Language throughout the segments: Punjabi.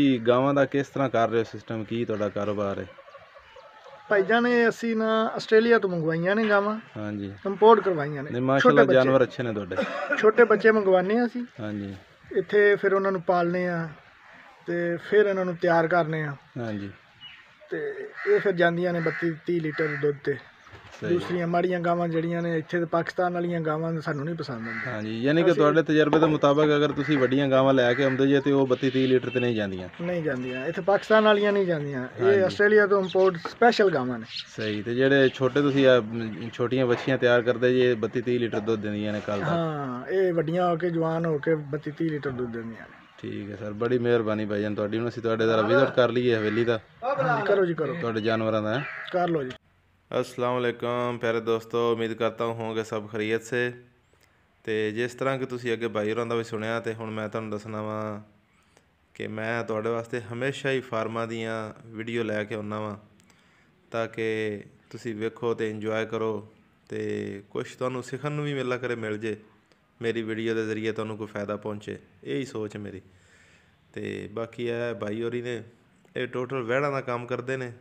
ਕੀ ਗਾਵਾਂ ਦਾ ਕਿਸ ਤਰ੍ਹਾਂ ਕਰ ਰਹੇ ਹੋ ਸਿਸਟਮ ਕੀ ਤੁਹਾਡਾ ਕਾਰੋਬਾਰ ਹੈ ਭਾਈ ਇਹ ਅਸੀਂ ਨਾ ਆਸਟ੍ਰੇਲੀਆ ਤੋਂ ਮੰਗਵਾਈਆਂ ਨੇ ਗਾਵਾਂ ਹਾਂਜੀ ਇੰਪੋਰਟ ਕਰਵਾਈਆਂ ਨੇ ਮਾਸ਼ਾਅੱਲਾ ਜਾਨਵਰ ਅੱਛੇ ਨੇ ਤੁਹਾਡੇ ਛੋਟੇ ਬੱਚੇ ਮੰਗਵਾਨੇ ਆ ਅਸੀਂ ਹਾਂਜੀ ਇੱਥੇ ਫਿਰ ਉਹਨਾਂ ਨੂੰ ਪਾਲਨੇ ਆ ਤੇ ਫਿਰ ਇਹਨਾਂ ਨੂੰ ਤਿਆਰ ਕਰਨੇ ਆ ਹਾਂਜੀ ਤੇ ਇਹ ਫਿਰ ਜਾਂਦੀਆਂ ਨੇ 32 30 ਲੀਟਰ ਦੁੱਧ ਤੇ ਦੂਸਰੀਆਂ ਮਾੜੀਆਂ ਗਾਵਾਂ ਜਿਹੜੀਆਂ ਨੇ ਇੱਥੇ ਤੇ ਪਾਕਿਸਤਾਨ ਵਾਲੀਆਂ ਗਾਵਾਂ ਸਾਨੂੰ ਨਹੀਂ ਪਸੰਦ ਆਉਂਦੀਆਂ ਹਾਂਜੀ ਯਾਨੀ ਕਿ ਤੁਹਾਡੇ ਤਜਰਬੇ ਦੇ ਮੁਤਾਬਕ ਅਗਰ ਤੁਸੀਂ ਵੱਡੀਆਂ ਗਾਵਾਂ ਲੈ ਕੇ ਆਉਂਦੇ ਜੇ ਤੇ ਉਹ 32 30 ਲੀਟਰ ਤੇ ਨਹੀਂ ਜਾਂਦੀਆਂ ਨਹੀਂ ਜਾਂਦੀਆਂ ਇੱਥੇ ਪਾਕਿਸਤਾਨ ਵਾਲੀਆਂ ਨਹੀਂ ਜਾਂਦੀਆਂ ਇਹ ਆਸਟ੍ਰੇਲੀਆ ਤੋਂ ਇੰਪੋਰਟ ਸਪੈਸ਼ਲ ਗਾਵਾਂ ਨੇ ਸਹੀ ਤੇ ਜਿਹੜੇ ਛੋਟੇ ਤੁਸੀਂ ਛੋਟੀਆਂ ਬੱਚੀਆਂ ਤਿਆਰ ਕਰਦੇ ਜੇ 32 30 ਲੀਟਰ ਦੁੱਧ ਦਿੰਦੀਆਂ ਨੇ ਕੱਲ ਦਾ ਹਾਂ ਇਹ ਵੱਡੀਆਂ ਹੋ ਕੇ ਜਵਾਨ ਹੋ ਕੇ 32 30 ਲੀਟਰ ਦੁੱਧ ਦਿੰਦੀਆਂ ਨੇ ਠੀਕ ਹੈ ਸਰ ਬੜੀ ਮਿਹਰਬਾਨੀ ਭਾਈ ਜਾਨ ਤੁਹਾਡੀ ਹੁਣ ਅਸੀਂ ਤੁਹਾਡੇ ਦਾ ਵਿਜ਼ਿਟ ਕਰ ਲਈਏ ਹਵੇਲੀ ਦਾ ਕਰੋ ਜੀ ਕਰੋ ਤੁਹਾਡੇ ਜਾਨਵਰਾਂ ਦਾ ਕਰ ਲਓ ਜੀ ਅਸਲਾਮ ਪਿਆਰੇ ਦੋਸਤੋ ਉਮੀਦ ਕਰਤਾ ਹਾਂ ਹੋਗੇ ਸਭ ਖਰੀਅਤ ਸੇ ਤੇ ਜਿਸ ਤਰ੍ਹਾਂ ਕਿ ਤੁਸੀਂ ਅੱਗੇ ਬਾਈ ਹੋਰਾਂ ਦਾ ਵੀ ਸੁਣਿਆ ਤੇ ਹੁਣ ਮੈਂ ਤੁਹਾਨੂੰ ਦੱਸਣਾ ਵਾਂ ਕਿ ਮੈਂ ਤੁਹਾਡੇ ਵਾਸਤੇ ਹਮੇਸ਼ਾ ਹੀ ਫਾਰਮਾਂ ਦੀਆਂ ਵੀਡੀਓ ਲੈ ਕੇ ਆਉਣਾ ਵਾਂ ਤਾਂ ਕਿ ਤੁਸੀਂ ਵੇਖੋ ਤੇ ਇੰਜੋਏ ਕਰੋ ਤੇ ਕੁਝ ਤੁਹਾਨੂੰ ਸਿੱਖਣ ਨੂੰ ਵੀ ਮਿਲਾ ਕਰੇ ਮਿਲ ਜੇ ਮੇਰੀ ਵੀਡੀਓ ਦੇ ਜ਼ਰੀਏ ਤੁਹਾਨੂੰ ਕੋਈ ਫਾਇਦਾ ਪਹੁੰਚੇ ਇਹ ਹੀ ਸੋਚ ਮੇਰੀ ਤੇ ਬਾਕੀ ਇਹ ਬਾਈ ਹੋਰੀ ਨੇ ਇਹ ਟੋਟਲ ਵਹਿੜਾਂ ਦਾ ਕੰਮ ਕਰਦੇ ਨੇ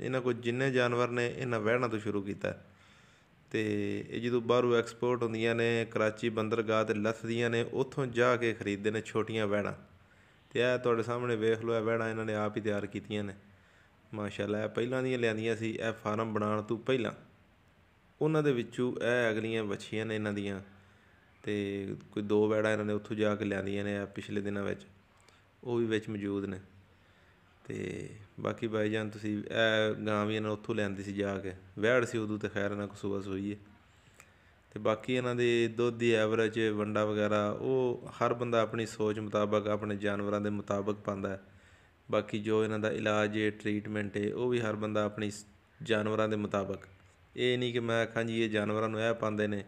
ਇਹਨਾਂ ਕੋ ਜਿੰਨੇ ਜਾਨਵਰ ਨੇ ਇਹਨਾਂ ਵਹਿਣਾ ਤੋਂ ਸ਼ੁਰੂ ਕੀਤਾ ਤੇ ਇਹ ਜਦੋਂ ਬਾਹਰੋਂ ਐਕਸਪੋਰਟ ਹੁੰਦੀਆਂ ਨੇ ਕਰਾਚੀ ਬੰਦਰਗਾਹ ਤੇ ਲੱਥਦੀਆਂ ਨੇ ਉੱਥੋਂ ਜਾ ਕੇ ਖਰੀਦਦੇ ਨੇ ਛੋਟੀਆਂ ਵਹਿਣਾ ਤੇ ਇਹ ਤੁਹਾਡੇ ਸਾਹਮਣੇ ਵੇਖ ਲਓ ਇਹ ਵਹਿਣਾ ਇਹਨਾਂ ਨੇ ਆਪ ਹੀ ਤਿਆਰ ਕੀਤੀਆਂ ਨੇ ਮਾਸ਼ਾਅੱਲਾ ਇਹ ਪਹਿਲਾਂ ਦੀਆਂ ਲਿਆਂਦੀਆਂ ਸੀ ਇਹ ਫਾਰਮ ਬਣਾਉਣ ਤੋਂ ਪਹਿਲਾਂ ਉਹਨਾਂ ਦੇ ਵਿੱਚੋਂ ਇਹ ਅਗਲੀਆਂ ਵੱਛੀਆਂ ਨੇ ਇਹਨਾਂ ਦੀਆਂ ਤੇ ਕੋਈ ਦੋ ਵੈੜਾ ਇਹਨਾਂ ਨੇ ਉੱਥੋਂ ਜਾ ਕੇ ਲਿਆਂਦੀਆਂ ਨੇ ਪਿਛਲੇ ਦਿਨਾਂ ਵਿੱਚ ਉਹ ਵੀ ਵਿੱਚ ਮੌਜੂਦ ਨੇ ਤੇ ਬਾਕੀ ਬਾਈ ਜਾਨ ਤੁਸੀਂ ਇਹ ਗਾਂ ਵੀ ਇਹਨਾਂ ਉੱਥੋਂ ਲੈਂਦੇ ਸੀ ਜਾ ਕੇ ਵਹਿੜ ਸੀ ਉਦੋਂ ਤੇ ਖੈਰ ਨਾ ਸੋਈ ਸੋਈਏ ਤੇ ਬਾਕੀ ਇਹਨਾਂ ਦੇ ਦੁੱਧ ਦੀ ਐਵਰੇਜ ਵੰਡਾ ਵਗੈਰਾ ਉਹ ਹਰ ਬੰਦਾ ਆਪਣੀ ਸੋਚ ਮੁਤਾਬਕ ਆਪਣੇ ਜਾਨਵਰਾਂ ਦੇ ਮੁਤਾਬਕ ਪਾਉਂਦਾ ਹੈ ਬਾਕੀ ਜੋ ਇਹਨਾਂ ਦਾ ਇਲਾਜ ਹੈ ਟ੍ਰੀਟਮੈਂਟ ਹੈ ਉਹ ਵੀ ਹਰ ਬੰਦਾ ਆਪਣੀ ਜਾਨਵਰਾਂ ਦੇ ਮੁਤਾਬਕ ਇਹ ਨਹੀਂ ਕਿ ਮੈਂ ਆਖਾਂ ਜੀ ਇਹ ਜਾਨਵਰਾਂ ਨੂੰ ਇਹ ਪਾਉਂਦੇ ਨੇ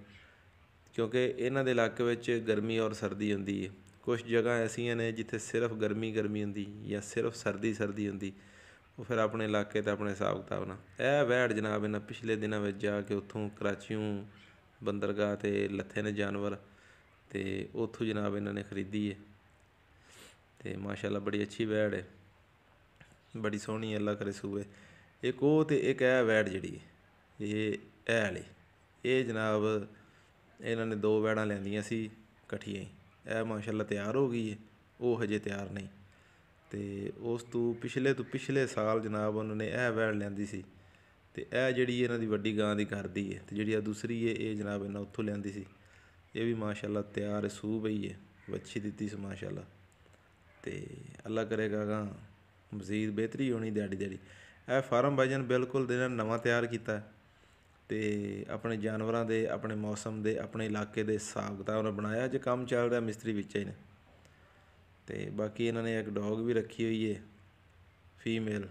ਕਿਉਂਕਿ ਇਹਨਾਂ ਦੇ ਇਲਾਕੇ ਵਿੱਚ ਗਰਮੀ ਔਰ ਸਰਦੀ ਹੁੰਦੀ ਹੈ ਕੁਝ ਜਗ੍ਹਾ ਐਸੀਆਂ ਨੇ ਜਿੱਥੇ ਸਿਰਫ ਗਰਮੀ ਗਰਮੀ ਹੁੰਦੀ ਜਾਂ ਸਿਰਫ ਸਰਦੀ ਸਰਦੀ ਹੁੰਦੀ ਉਹ ਫਿਰ ਆਪਣੇ ਇਲਾਕੇ ਤੇ ਆਪਣੇ ਹਿਸਾਬ ਕਿਤਾਬ ਨਾਲ ਇਹ ਵੈੜ ਜਨਾਬ ਇਹਨਾਂ ਪਿਛਲੇ ਦਿਨਾਂ ਵਿੱਚ ਜਾ ਕੇ ਉੱਥੋਂ ਕਰਾਚੀਓਂ ਬੰਦਰਗਾਹ ਤੇ ਲੱਥੇ ਨੇ ਜਾਨਵਰ ਤੇ ਉੱਥੋਂ ਜਨਾਬ ਇਹਨਾਂ ਨੇ ਖਰੀਦੀ ਹੈ ਤੇ ਮਾਸ਼ਾਅੱਲਾ ਬੜੀ ਅੱਛੀ ਵੈੜ ਹੈ ਬੜੀ ਸੋਹਣੀ ਅੱਲਾ ਕਰੇ ਸੂਏ ਇੱਕ ਉਹ ਤੇ ਇੱਕ ਇਹ ਵੈੜ ਜਿਹੜੀ ਇਹ ਇਹ ਇਹ ਜਨਾਬ ਇਹਨਾਂ ਨੇ ਦੋ ਵੈੜਾਂ ਲੈਂਦੀਆਂ ਸੀ ਕਠੀਆਂ ਹੀ ਇਹ ਮਾਸ਼ਾਅੱਲਾ ਤਿਆਰ ਹੋ ਗਈ ਹੈ ਉਹ ਹਜੇ ਤਿਆਰ ਨਹੀਂ ਤੇ ਉਸ ਤੋਂ ਪਿਛਲੇ ਤੋਂ ਪਿਛਲੇ ਸਾਲ ਜਨਾਬ ਉਹਨਾਂ ਨੇ ਇਹ ਵੈੜ ਲੈਂਦੀ ਸੀ ਤੇ ਇਹ ਜਿਹੜੀ ਇਹਨਾਂ ਦੀ ਵੱਡੀ ਗਾਂ ਦੀ ਕਰਦੀ ਹੈ ਤੇ ਜਿਹੜੀ ਆ ਦੂਸਰੀ ਹੈ ਇਹ ਜਨਾਬ ਇਹਨਾਂ ਉੱਥੋਂ ਲੈਂਦੀ ਸੀ ਇਹ ਵੀ ਮਾਸ਼ਾਅੱਲਾ ਤਿਆਰ ਸੂ ਬਈ ਹੈ ਵੱਛੀ ਦਿੱਤੀ ਸੀ ਮਾਸ਼ਾਅੱਲਾ ਤੇ ਅੱਲਾ ਕਰੇਗਾ ਗਾਂ ਮਜ਼ੀਦ ਬਿਹਤਰੀ ਹੋਣੀ ਦਿਹਾੜੀ ਦਿਹਾੜੀ ਇਹ ਫਾਰਮ ਭਾਈਜਾਨ ਬਿਲਕੁਲ ਦੇ ਨਾਲ ਨਵਾਂ ਤਿਆਰ ਕੀਤਾ ਹੈ ਤੇ ਆਪਣੇ ਜਾਨਵਰਾਂ ਦੇ ਆਪਣੇ ਮੌਸਮ ਦੇ ਆਪਣੇ ਇਲਾਕੇ ਦੇ ਹਿਸਾਬ ਦਾ ਨਾਲ ਬਣਾਇਆ ਜੇ ਕੰਮ ਚੱਲ ਰਿਹਾ ਮਿਸਤਰੀ ਵਿੱਚ ਹੀ ਨੇ ਤੇ ਬਾਕੀ ਇਹਨਾਂ ਨੇ ਇੱਕ ਡੌਗ ਵੀ ਰੱਖੀ ਹੋਈ ਏ ਫੀਮੇਲ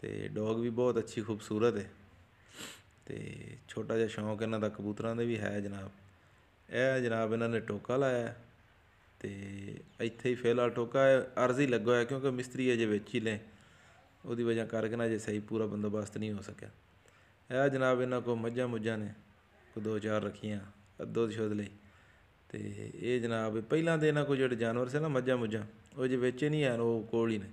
ਤੇ ਡੌਗ ਵੀ ਬਹੁਤ ਅੱਛੀ ਖੂਬਸੂਰਤ ਹੈ ਤੇ ਛੋਟਾ ਜਿਹਾ ਸ਼ੌਂਕ ਇਹਨਾਂ ਦਾ ਕਬੂਤਰਾਂ ਦੇ ਵੀ ਹੈ ਜਨਾਬ ਇਹ ਜਨਾਬ ਇਹਨਾਂ ਨੇ ਟੋਕਾ ਲਾਇਆ ਤੇ ਇੱਥੇ ਹੀ ਫੇਲਾ ਟੋਕਾ ਹੈ ਅਰਜ਼ੀ ਲੱਗਾ ਹੋਇਆ ਕਿਉਂਕਿ ਮਿਸਤਰੀ ਅਜੇ ਵਿੱਚ ਹੀ ਨੇ ਉਹਦੀ ਵਜ੍ਹਾ ਕਰਕੇ ਨਾ ਜੇ ਸਹੀ ਪੂਰਾ ਬੰਦੋਬਸਤ ਨਹੀਂ ਹੋ ਸਕਿਆ ਇਹ ਜਨਾਬ ਇਹਨਾਂ ਕੋ ਮੱਝਾਂ ਮੁੱਝਾਂ ਨੇ ਕੋ ਦੋ ਚਾਰ ਰੱਖੀਆਂ ਦੁੱਧ ਸ਼ੁੱਧ ਲਈ ਤੇ ਇਹ ਜਨਾਬ ਪਹਿਲਾਂ ਦੇ ਇਹਨਾਂ ਕੋ ਜਿਹੜੇ ਜਾਨਵਰ ਸੀ ਨਾ ਮੱਝਾਂ ਮੁੱਝਾਂ ਉਹ ਜੇ ਵਿੱਚ ਨਹੀਂ ਆ ਉਹ ਕੋਲ ਹੀ ਨੇ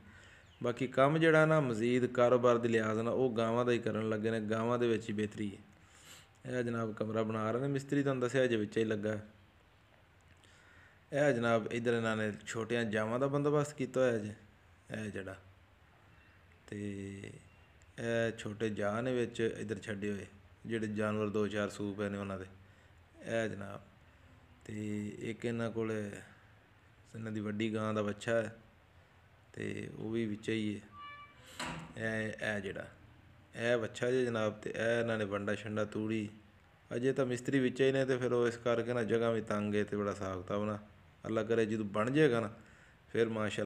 ਬਾਕੀ ਕੰਮ ਜਿਹੜਾ ਨਾ ਮਜ਼ੀਦ ਕਾਰੋਬਾਰ ਦੇ ਲਿਹਾਜ਼ ਨਾਲ ਉਹ ਗਾਵਾਂ ਦਾ ਹੀ ਕਰਨ ਲੱਗੇ ਨੇ ਗਾਵਾਂ ਦੇ ਵਿੱਚ ਹੀ ਬਿਹਤਰੀ ਹੈ ਇਹ ਜਨਾਬ ਕਮਰਾ ਬਣਾ ਰਹੇ ਨੇ ਮਿਸਤਰੀ ਤੁਹਾਨੂੰ ਦੱਸਿਆ ਜੇ ਵਿੱਚ ਹੀ ਲੱਗਾ ਇਹ ਜਨਾਬ ਇਧਰ ਇਹਨਾਂ ਨੇ ਛੋਟੀਆਂ ਜਾਵਾਂ ਦਾ ਬੰਦੋਬਸਤ ਕੀਤਾ ਹੋਇਆ ਜੇ ਇਹ ਜਿਹੜਾ ਤੇ ਇਹ ਛੋਟੇ ਜਾਨ ਵਿੱਚ ਇਧਰ ਛੱਡੇ ਹੋਏ ਜਿਹੜੇ ਜਾਨਵਰ ਦੋ ਚਾਰ ਸੂ ਪਏ ਨੇ ਉਹਨਾਂ ਦੇ ਇਹ ਜਨਾਬ ਤੇ ਇੱਕ ਇਹਨਾਂ ਕੋਲ ਇਹਨਾਂ ਦੀ ਵੱਡੀ ਗਾਂ ਦਾ ਬੱਚਾ ਹੈ ਤੇ ਉਹ ਵੀ ਵਿੱਚ ਹੀ ਹੈ ਇਹ ਇਹ ਜਿਹੜਾ ਇਹ ਬੱਚਾ ਜੇ ਜਨਾਬ ਤੇ ਇਹ ਇਹਨਾਂ ਨੇ ਵੰਡਾ ਛੰਡਾ ਤੂੜੀ ਅਜੇ ਤਾਂ ਮਿਸਤਰੀ ਵਿੱਚ ਹੀ ਨੇ ਤੇ ਫਿਰ ਉਹ ਇਸ ਕਰਕੇ ਨਾ ਜਗ੍ਹਾ ਵੀ ਤੰਗ ਹੈ ਤੇ ਬੜਾ ਸਾਖਤਾ ਕਿਤਾਬ ਨਾ ਅੱਲਾ ਕਰੇ ਜਦੋਂ ਬਣ ਜਾਏਗਾ ਨਾ ਫਿਰ ਮਾਸ਼ਾ